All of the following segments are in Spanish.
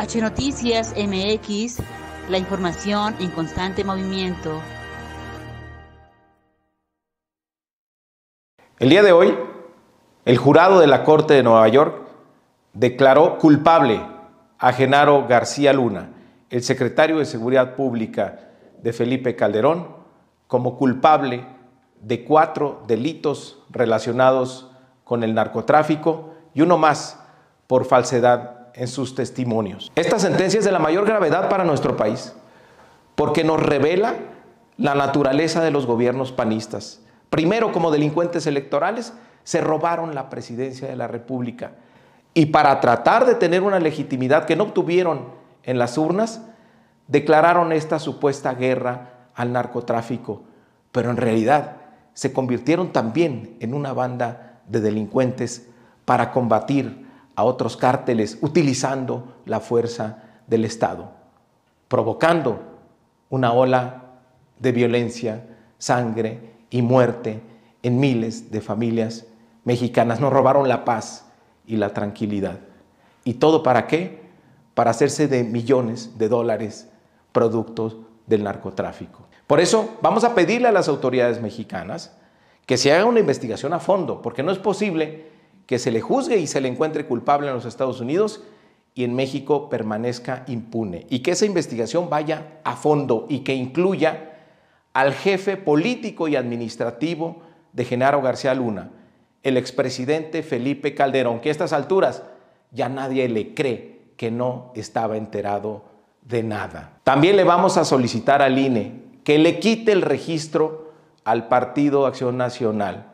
H Noticias MX, la información en constante movimiento. El día de hoy, el jurado de la Corte de Nueva York declaró culpable a Genaro García Luna, el secretario de Seguridad Pública de Felipe Calderón, como culpable de cuatro delitos relacionados con el narcotráfico y uno más por falsedad en sus testimonios. Esta sentencia es de la mayor gravedad para nuestro país, porque nos revela la naturaleza de los gobiernos panistas. Primero, como delincuentes electorales, se robaron la presidencia de la República. Y para tratar de tener una legitimidad que no obtuvieron en las urnas, declararon esta supuesta guerra al narcotráfico. Pero en realidad se convirtieron también en una banda de delincuentes para combatir a otros cárteles utilizando la fuerza del Estado, provocando una ola de violencia, sangre y muerte en miles de familias mexicanas. Nos robaron la paz y la tranquilidad. ¿Y todo para qué? Para hacerse de millones de dólares productos del narcotráfico. Por eso vamos a pedirle a las autoridades mexicanas que se haga una investigación a fondo, porque no es posible que se le juzgue y se le encuentre culpable en los Estados Unidos y en México permanezca impune. Y que esa investigación vaya a fondo y que incluya al jefe político y administrativo de Genaro García Luna, el expresidente Felipe Calderón, que a estas alturas ya nadie le cree que no estaba enterado de nada. También le vamos a solicitar al INE que le quite el registro al Partido Acción Nacional,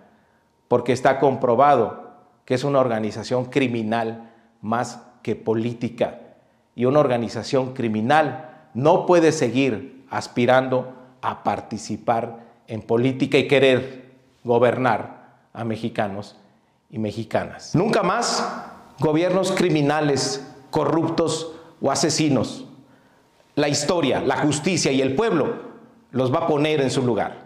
porque está comprobado que es una organización criminal más que política. Y una organización criminal no puede seguir aspirando a participar en política y querer gobernar a mexicanos y mexicanas. Nunca más gobiernos criminales, corruptos o asesinos. La historia, la justicia y el pueblo los va a poner en su lugar.